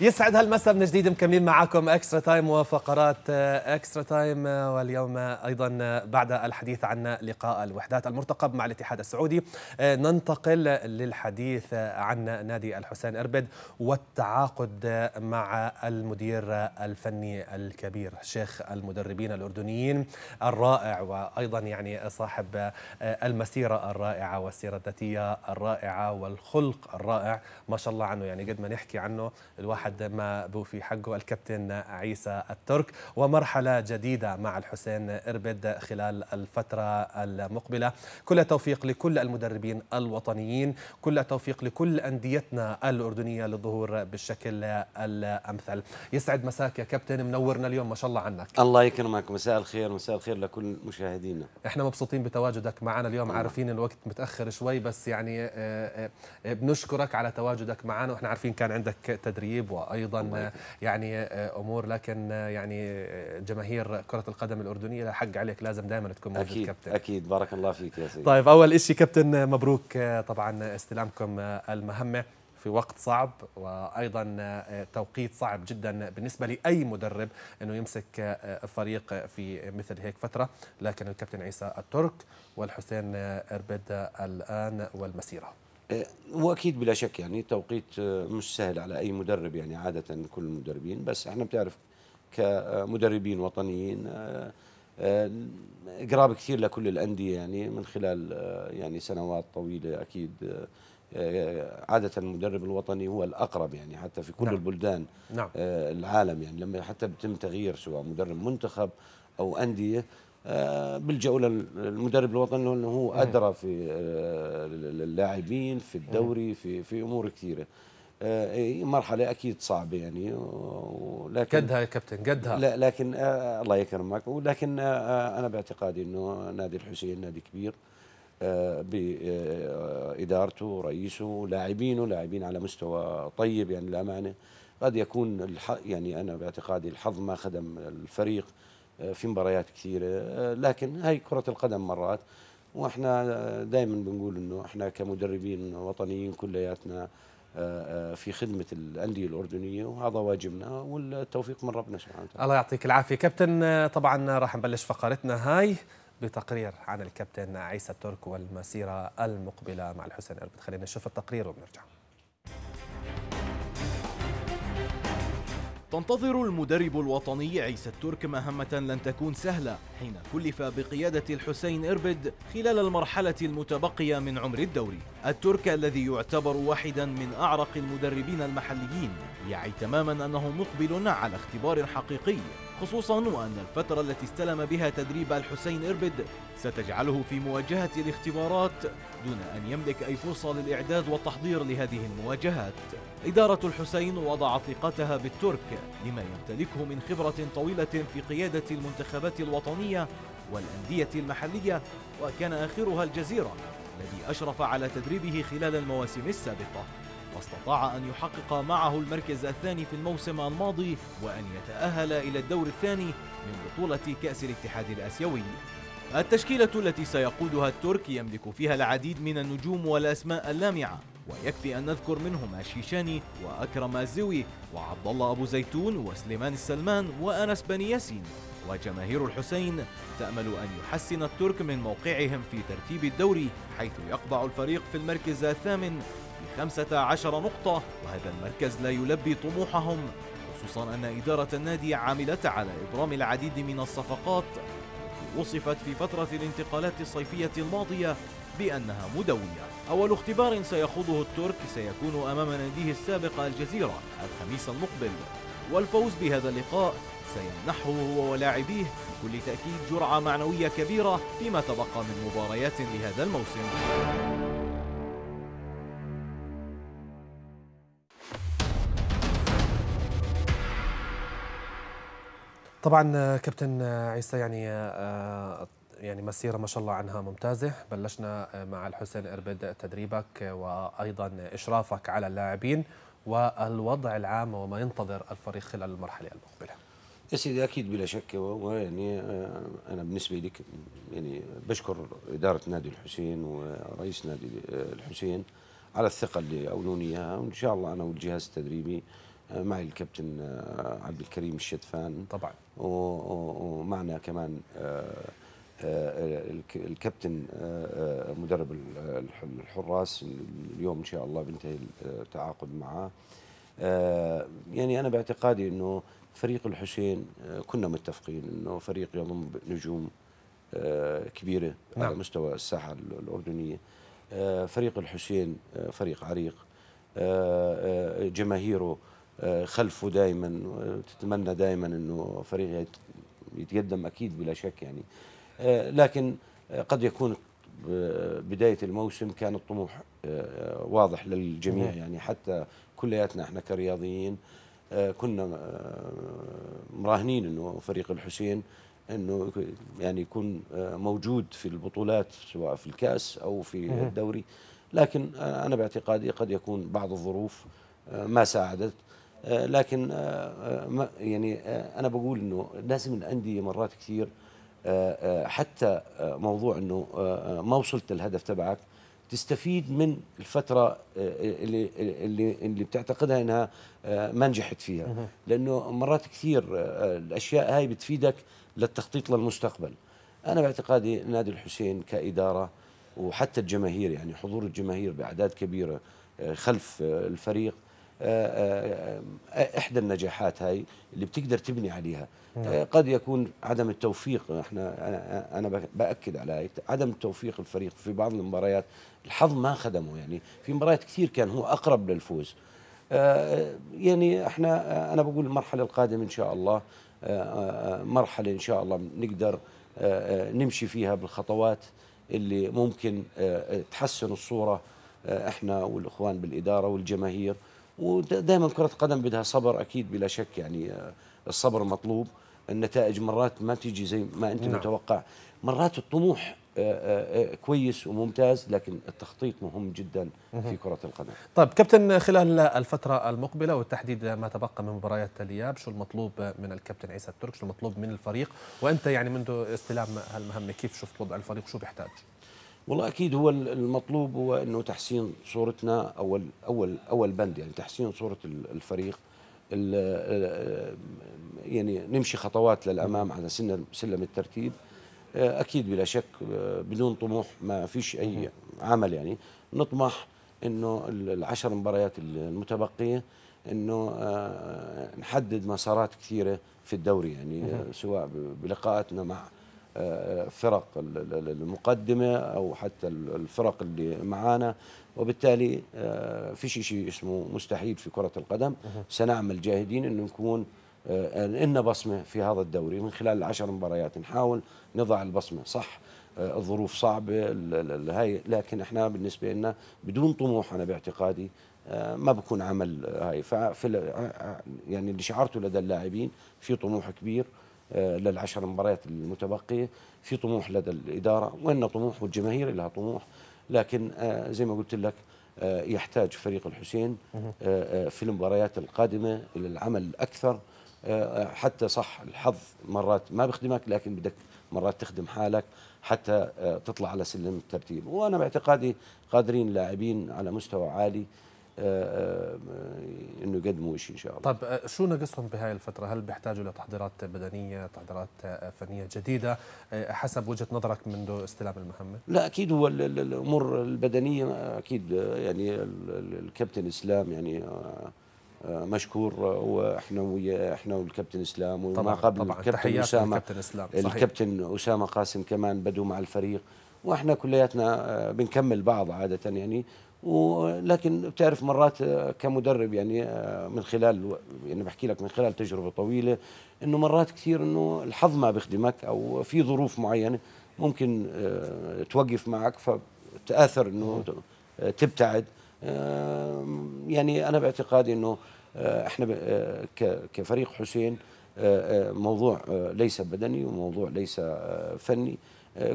يسعد هالمساء من جديد مكملين معاكم اكسترا تايم وفقرات اكسترا تايم واليوم ايضا بعد الحديث عن لقاء الوحدات المرتقب مع الاتحاد السعودي ننتقل للحديث عن نادي الحسين اربد والتعاقد مع المدير الفني الكبير شيخ المدربين الاردنيين الرائع وايضا يعني صاحب المسيره الرائعه والسيره الذاتيه الرائعه والخلق الرائع ما شاء الله عنه يعني قد ما نحكي عنه الواحد بعد ما بوفي حقه الكابتن عيسى الترك ومرحلة جديدة مع الحسين إربد خلال الفترة المقبلة كل توفيق لكل المدربين الوطنيين كل توفيق لكل أنديتنا الأردنية للظهور بالشكل الأمثل يسعد مساك يا كابتن منورنا اليوم ما شاء الله عنك الله يكرمك مساء الخير مساء الخير لكل مشاهدينا احنا مبسوطين بتواجدك معنا اليوم الله. عارفين الوقت متأخر شوي بس يعني آه، آه، آه، بنشكرك على تواجدك معنا واحنا عارفين كان عندك تدريب وايضا يعني آه، امور لكن آه، يعني آه، جماهير كره القدم الاردنيه لا حق عليك لازم دائما تكون موجود أكيد كابتن اكيد بارك الله فيك يا سيدي طيب اول شيء كابتن مبروك طبعا استلامكم المهمه في وقت صعب وايضا توقيت صعب جدا بالنسبه لاي مدرب انه يمسك فريق في مثل هيك فتره لكن الكابتن عيسى الترك والحسين اربد الان والمسيره آه، واكيد بلا شك يعني توقيت آه، مش سهل على اي مدرب يعني عاده كل المدربين بس احنا بتعرف كمدربين وطنيين آه، قراب كثير لكل الانديه يعني من خلال يعني سنوات طويله اكيد عادة المدرب الوطني هو الأقرب يعني حتى في كل نعم. البلدان نعم. العالم يعني لما حتى بتم تغيير سواء مدرب منتخب أو أندية آه، بالجوله للمدرب الوطني لانه هو ادرى في اللاعبين آه، في الدوري في في امور كثيره آه، مرحلة أكيد صعبة يعني ولكن قدها يا كابتن قدها لا لكن الله يكرمك ولكن أنا باعتقادي أنه نادي الحسين نادي كبير بإدارته رئيسه لاعبينه لاعبين على مستوى طيب يعني للأمانة قد يكون يعني أنا باعتقادي الحظ ما خدم الفريق آه، في مباريات كثيره آه، لكن هاي كره القدم مرات واحنا دائما بنقول انه احنا كمدربين وطنيين كلياتنا آه، في خدمة الأندية الأردنية وهذا واجبنا والتوفيق من ربنا سبحانه وتعالى الله يعطيك العافية كابتن طبعا راح نبلش فقرتنا هاي بتقرير عن الكابتن عيسى الترك والمسيرة المقبلة مع الحسين أربد خلينا نشوف التقرير وبنرجع تنتظر المدرب الوطني عيسى الترك مهمة لن تكون سهلة حين كلف بقيادة الحسين إربد خلال المرحلة المتبقية من عمر الدوري الترك الذي يعتبر واحدا من أعرق المدربين المحليين يعي تماما أنه مقبل على اختبار حقيقي خصوصا وأن الفترة التي استلم بها تدريب الحسين إربد ستجعله في مواجهة الاختبارات دون أن يملك أي فرصة للإعداد والتحضير لهذه المواجهات إدارة الحسين وضعت ثقتها بالترك لما يمتلكه من خبرة طويلة في قيادة المنتخبات الوطنية والأندية المحلية وكان آخرها الجزيرة الذي أشرف على تدريبه خلال المواسم السابقة واستطاع أن يحقق معه المركز الثاني في الموسم الماضي وأن يتأهل إلى الدور الثاني من بطولة كأس الاتحاد الآسيوي التشكيلة التي سيقودها الترك يملك فيها العديد من النجوم والأسماء اللامعة ويكفي أن نذكر منهم الشيشاني وأكرم الزوي وعبد الله أبو زيتون وسليمان السلمان وأنس بن ياسين وجماهير الحسين تأمل أن يحسن الترك من موقعهم في ترتيب الدوري حيث يقبع الفريق في المركز الثامن بخمسة عشر نقطة وهذا المركز لا يلبي طموحهم خصوصا أن إدارة النادي عاملة على إبرام العديد من الصفقات وصفت في فترة الانتقالات الصيفية الماضية بأنها مدوية أول اختبار سيخوضه الترك سيكون أمام ناديه السابق الجزيرة الخميس المقبل والفوز بهذا اللقاء سيمنحه هو ولاعبيه بكل تأكيد جرعة معنوية كبيرة فيما تبقى من مباريات لهذا الموسم طبعا كابتن عيسى يعني آه، يعني مسيره ما شاء الله عنها ممتازه بلشنا آه، مع الحسين اربد تدريبك وايضا اشرافك على اللاعبين والوضع العام وما ينتظر الفريق خلال المرحله المقبله يا سيدي اكيد بلا شك ويعني آه، انا بالنسبه لك يعني بشكر اداره نادي الحسين ورئيس نادي آه، الحسين على الثقه اللي اولوني اياها وان شاء الله انا والجهاز التدريبي آه، معي الكابتن عبد الكريم الشدفان طبعا ومعنا كمان الكابتن مدرب الحراس اليوم ان شاء الله بنتهي التعاقد معه يعني انا باعتقادي انه فريق الحسين آه، كنا متفقين انه فريق يضم نجوم آه، كبيره نعم. على مستوى الساحه الاردنيه آه، فريق الحسين فريق عريق جماهيره خلفه دائما تتمنى دائما انه فريق يتقدم اكيد بلا شك يعني لكن قد يكون بدايه الموسم كان الطموح واضح للجميع نعم. يعني حتى كلياتنا احنا كرياضيين آه، كنا آه، مراهنين انه فريق الحسين انه يعني يكون آه، موجود في البطولات سواء في الكاس او في الدوري لكن انا باعتقادي قد يكون بعض الظروف ما ساعدت لكن يعني انا بقول انه لازم الانديه مرات كثير حتى موضوع انه ما وصلت للهدف تبعك تستفيد من الفترة آه، اللي اللي اللي بتعتقدها انها آه، ما نجحت فيها، لانه مرات كثير آه، الاشياء هاي بتفيدك للتخطيط للمستقبل. انا باعتقادي نادي الحسين كاداره وحتى الجماهير يعني حضور الجماهير باعداد كبيره خلف الفريق آه، آه، آه، احدى النجاحات هاي اللي بتقدر تبني عليها نعم. قد يكون عدم التوفيق احنا انا باكد على هيك عدم التوفيق الفريق في بعض المباريات الحظ ما خدمه يعني في مباريات كثير كان هو اقرب للفوز يعني احنا انا بقول المرحله القادمه ان شاء الله مرحله ان شاء الله نقدر نمشي فيها بالخطوات اللي ممكن تحسن الصوره احنا والاخوان بالاداره والجماهير ودائما كرة القدم بدها صبر أكيد بلا شك يعني آه، الصبر مطلوب النتائج مرات ما تيجي زي ما أنت نعم. متوقع مرات الطموح آه، آه، كويس وممتاز لكن التخطيط مهم جدا في كرة القدم طيب كابتن خلال الفترة المقبلة وتحديد ما تبقى من مباريات الياب شو المطلوب من الكابتن عيسى الترك شو المطلوب من الفريق وأنت يعني منذ استلام هالمهمة كيف شفت وضع الفريق شو بيحتاج والله اكيد هو المطلوب هو انه تحسين صورتنا اول اول اول بند يعني تحسين صوره الفريق آه، يعني نمشي خطوات للامام على سلم الترتيب آه، اكيد بلا شك آه، بدون طموح ما فيش اي عمل يعني نطمح انه العشر مباريات المتبقيه انه نحدد مسارات كثيره في الدوري يعني سواء بلقاءاتنا مع فرق المقدمة أو حتى الفرق اللي معانا وبالتالي آه، في شيء اسمه مستحيل في كرة القدم سنعمل جاهدين أن نكون آه، إن بصمة في هذا الدوري من خلال العشر مباريات نحاول نضع البصمة صح آه، الظروف صعبة هاي لكن احنا بالنسبة لنا بدون طموح أنا باعتقادي ما بكون عمل هاي ففي يعني اللي شعرته لدى اللاعبين في طموح كبير آه، للعشر مباريات المتبقية في طموح لدى الإدارة وإن طموح والجماهير لها طموح لكن آه، زي ما قلت لك آه، يحتاج فريق الحسين في المباريات القادمة إلى العمل أكثر حتى صح الحظ مرات ما بخدمك لكن بدك مرات تخدم حالك حتى تطلع على سلم الترتيب وأنا باعتقادي قادرين لاعبين على مستوى عالي آه، آه، انه يقدموا شيء ان شاء الله. طب آه، شو ناقصهم بهاي الفتره؟ هل بيحتاجوا لتحضيرات بدنيه، تحضيرات فنيه جديده حسب وجهه نظرك منذ استلام المهمه؟ لا اكيد هو الامور البدنيه اكيد يعني الكابتن اسلام يعني مشكور واحنا ويا احنا والكابتن اسلام وما قبل طبعاً الكابتن اسامه الكابتن, إسلام صحيح. الكابتن اسامه قاسم كمان بدوا مع الفريق واحنا كلياتنا بنكمل بعض عاده يعني ولكن بتعرف مرات آه، كمدرب يعني آه، من خلال يعني بحكي لك من خلال تجربه طويله انه مرات كثير انه الحظ ما بيخدمك او في ظروف معينه ممكن آه، توقف معك فتاثر انه تبتعد يعني انا باعتقادي انه احنا كفريق حسين موضوع ليس بدني وموضوع ليس فني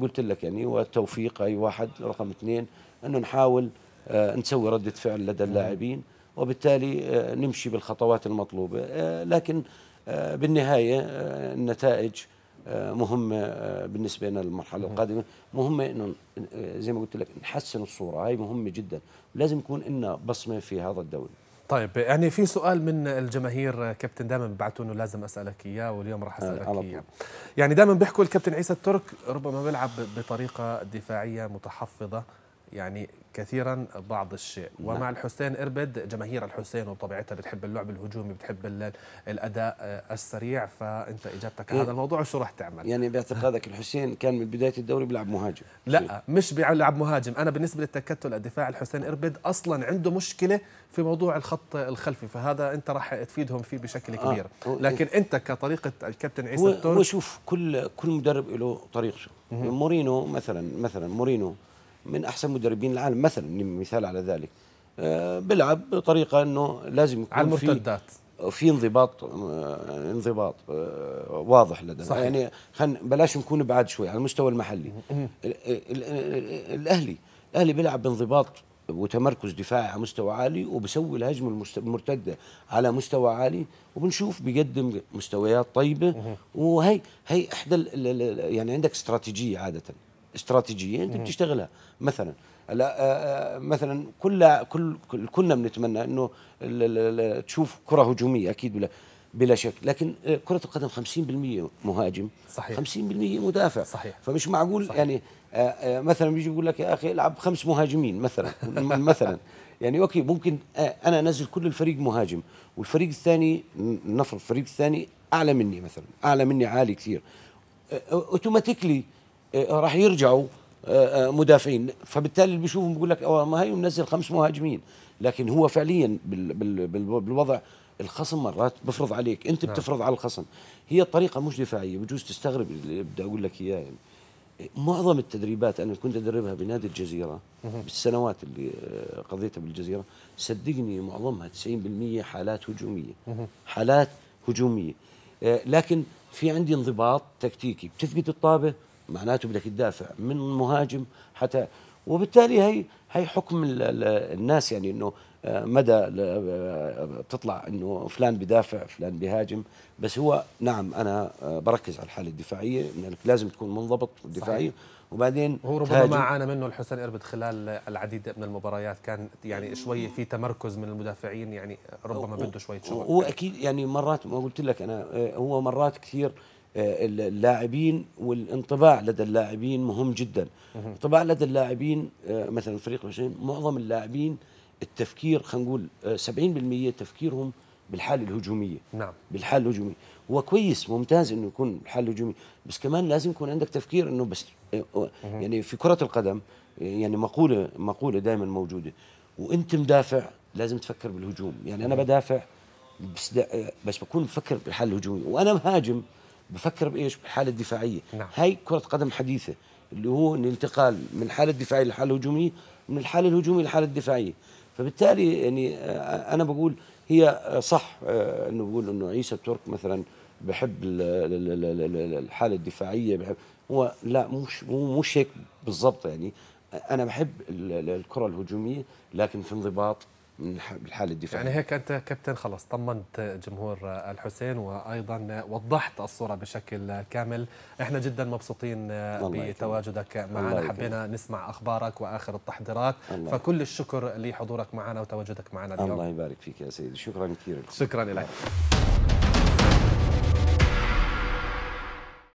قلت لك يعني والتوفيق اي واحد رقم اثنين انه نحاول آه، نسوي رده فعل لدى اللاعبين وبالتالي آه، نمشي بالخطوات المطلوبه آه، لكن بالنهايه النتائج مهمة بالنسبة لنا للمرحلة القادمة مهمة أنه زي ما قلت لك نحسن الصورة هاي مهمة جدا لازم يكون لنا بصمة في هذا الدوري طيب يعني في سؤال من الجماهير كابتن دائما بيبعثوا انه لازم اسالك اياه واليوم راح اسالك اياه يعني دائما بيحكوا الكابتن عيسى الترك ربما بيلعب بطريقه دفاعيه متحفظه يعني كثيرا بعض الشيء نعم. ومع الحسين إربد جماهير الحسين وبطبيعتها بتحب اللعب الهجومي بتحب الأداء آه، السريع فأنت إجابتك هذا الموضوع شو راح تعمل يعني باعتقادك الحسين كان من بداية الدوري بيلعب مهاجم لا مش بيلعب مهاجم أنا بالنسبة للتكتل الدفاع الحسين إربد أصلا عنده مشكلة في موضوع الخط الخلفي فهذا أنت راح تفيدهم فيه بشكل آه. كبير آه. لكن إيه؟ أنت كطريقة الكابتن عيسى هو, هو شوف كل كل مدرب له طريقته مورينو مثلا مثلا مورينو من احسن مدربين العالم مثلا مثال على ذلك آه، بيلعب بطريقه انه لازم يكون على المرتدات في انضباط آه، انضباط آه، واضح لدى صحيح. يعني خلينا بلاش نكون بعاد شوي على المستوى المحلي الاهلي الاهلي بيلعب بانضباط وتمركز دفاعي على مستوى عالي وبسوي الهجمه المرتده على مستوى عالي وبنشوف بيقدم مستويات طيبه وهي هي احدى يعني عندك استراتيجيه عاده استراتيجيه انت إيه. بتشتغلها مثلا هلا آه، آه، مثلا كل كل كلنا بنتمنى انه تشوف كره هجوميه اكيد بلا بلا شك لكن آه، كرة القدم 50% مهاجم صحيح 50% مدافع صحيح فمش معقول صحيح. يعني مثلا بيجي بيقول لك يا اخي العب خمس مهاجمين مثلا مثلا يعني اوكي ممكن انا انزل كل الفريق مهاجم والفريق الثاني نفرض الفريق الثاني اعلى مني مثلا اعلى مني عالي كثير اوتوماتيكلي آه، آه، راح يرجعوا آه، مدافعين فبالتالي اللي بيشوفهم بيقول لك اه ما هي منزل خمس مهاجمين لكن هو فعليا بالوضع الخصم مرات بفرض عليك انت نعم. بتفرض على الخصم هي الطريقه مش دفاعيه بجوز تستغرب اللي بدي اقول لك اياه يعني معظم التدريبات انا كنت ادربها بنادي الجزيره بالسنوات اللي قضيتها بالجزيره صدقني معظمها 90% حالات هجوميه حالات هجوميه لكن في عندي انضباط تكتيكي بتفقد الطابه معناته بدك تدافع من مهاجم حتى وبالتالي هي هي حكم الناس يعني انه آه، مدى بتطلع آه، انه فلان بدافع فلان بهاجم بس هو نعم انا آه، بركز على الحاله الدفاعيه انك لازم تكون منضبط دفاعيا وبعدين هو ربما ما عانى منه الحسين اربد خلال العديد من المباريات كان يعني شوي في تمركز من المدافعين يعني ربما بده شويه شغل اكيد يعني مرات ما قلت لك انا هو مرات كثير آه، اللاعبين والانطباع لدى اللاعبين مهم جدا انطباع لدى اللاعبين آه، مثلا الفريق الحسين معظم اللاعبين التفكير خلينا نقول 70% آه، تفكيرهم بالحاله الهجوميه نعم بالحاله الهجوميه هو كويس ممتاز انه يكون الحل الهجوميه بس كمان لازم يكون عندك تفكير انه بس يعني في كره القدم يعني مقوله مقوله دائما موجوده وانت مدافع لازم تفكر بالهجوم يعني انا بدافع بس بس بكون مفكر بالحل الهجومي وانا مهاجم بفكر بايش؟ بالحاله الدفاعيه نعم. هاي كره قدم حديثه اللي هو الانتقال من الحاله الدفاعيه للحاله الهجوميه من الحاله الهجوميه للحاله الدفاعيه فبالتالي يعني آه، انا بقول هي آه، صح آه، انه بقول انه عيسى ترك مثلا بحب الحاله الدفاعيه بحب هو لا مش مو مش هيك بالضبط يعني انا بحب الكره الهجوميه لكن في انضباط من الحاله الدفاعيه يعني هيك انت كابتن خلص طمنت جمهور الحسين وايضا وضحت الصوره بشكل كامل احنا جدا مبسوطين بتواجدك معنا حبينا نسمع اخبارك واخر التحضيرات فكل الشكر لحضورك معنا وتواجدك معنا اليوم الله يبارك فيك يا سيدي شكرا كثير شكرا لك